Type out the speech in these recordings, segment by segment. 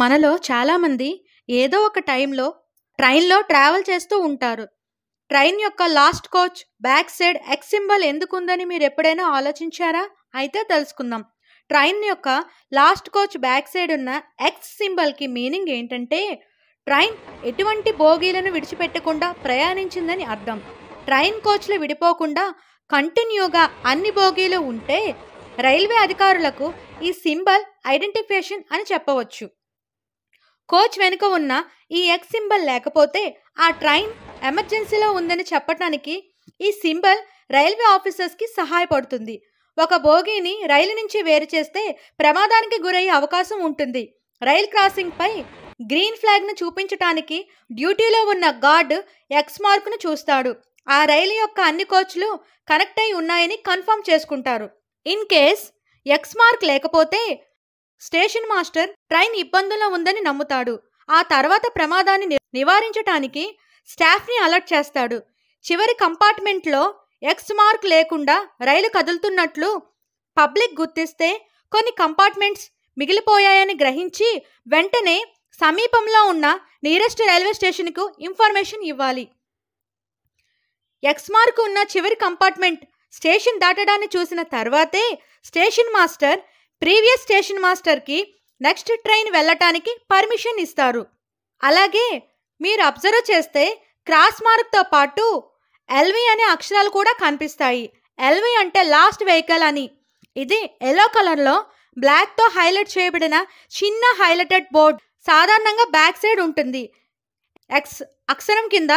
మనలో చాలామంది ఏదో ఒక టైంలో ట్రైన్లో ట్రావెల్ చేస్తూ ఉంటారు ట్రైన్ యొక్క last coach back side X symbol ఎందుకుందని మీరు ఎప్పుడైనా ఆలోచించారా అయితే తెలుసుకుందాం ట్రైన్ యొక్క లాస్ట్ కోచ్ బ్యాక్ సైడ్ ఉన్న ఎక్స్ సింబల్కి మీనింగ్ ఏంటంటే ట్రైన్ ఎటువంటి బోగీలను విడిచిపెట్టకుండా ప్రయాణించిందని అర్థం ట్రైన్ కోచ్లు విడిపోకుండా కంటిన్యూగా అన్ని బోగీలు ఉంటే రైల్వే అధికారులకు ఈ సింబల్ ఐడెంటిఫికేషన్ అని చెప్పవచ్చు కోచ్ వెనుక ఉన్న ఈ ఎక్స్ సింబల్ లేకపోతే ఆ ట్రైన్ ఎమర్జెన్సీలో ఉందని చెప్పటానికి ఈ సింబల్ రైల్వే ఆఫీసర్స్కి సహాయపడుతుంది ఒక బోగీని రైలు నుంచి వేరు చేస్తే ప్రమాదానికి గురయ్యే అవకాశం ఉంటుంది రైల్ క్రాసింగ్పై గ్రీన్ ఫ్లాగ్ను చూపించటానికి డ్యూటీలో ఉన్న గార్డ్ ఎక్స్ మార్క్ను చూస్తాడు ఆ రైలు యొక్క అన్ని కోచ్లు కనెక్ట్ అయి ఉన్నాయని కన్ఫర్మ్ చేసుకుంటారు ఇన్ కేస్ ఎక్స్ మార్క్ లేకపోతే స్టేషన్ మాస్టర్ ట్రైన్ ఇబ్బందుల్లో ఉందని నమ్ముతాడు ఆ తర్వాత ప్రమాదాన్ని నివారించటానికి స్టాఫ్ని అలర్ట్ చేస్తాడు చివరి కంపార్ట్మెంట్లో ఎక్స్ మార్క్ లేకుండా రైలు కదులుతున్నట్లు పబ్లిక్ గుర్తిస్తే కొన్ని కంపార్ట్మెంట్స్ మిగిలిపోయాయని గ్రహించి వెంటనే సమీపంలో ఉన్న నియరెస్ట్ రైల్వే స్టేషన్కు ఇన్ఫర్మేషన్ ఇవ్వాలి ఎక్స్ మార్క్ ఉన్న చివరి కంపార్ట్మెంట్ స్టేషన్ దాటడాన్ని చూసిన తర్వాతే స్టేషన్ మాస్టర్ ప్రీవియస్ స్టేషన్ మాస్టర్కి నెక్స్ట్ ట్రైన్ వెళ్ళటానికి పర్మిషన్ ఇస్తారు అలాగే మీరు అబ్జర్వ్ చేస్తే క్రాస్ మార్క్తో పాటు ఎల్వి అనే అక్షరాలు కూడా కనిపిస్తాయి ఎల్వి అంటే లాస్ట్ వెహికల్ అని ఇది ఎల్లో కలర్లో బ్లాక్తో హైలైట్ చేయబడిన చిన్న హైలైటెడ్ బోర్డ్ సాధారణంగా బ్యాక్ సైడ్ ఉంటుంది ఎక్స్ అక్షరం కింద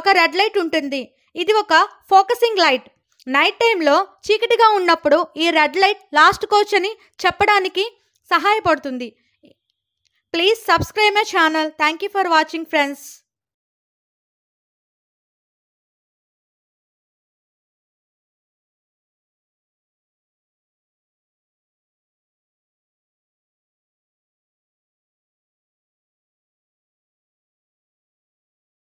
ఒక రెడ్ లైట్ ఉంటుంది ఇది ఒక ఫోకసింగ్ లైట్ నైట్ టైంలో చీకటిగా ఉన్నప్పుడు ఈ రెడ్ లైట్ లాస్ట్ కోచ్ అని చెప్పడానికి సహాయపడుతుంది please subscribe my channel thank you for watching friends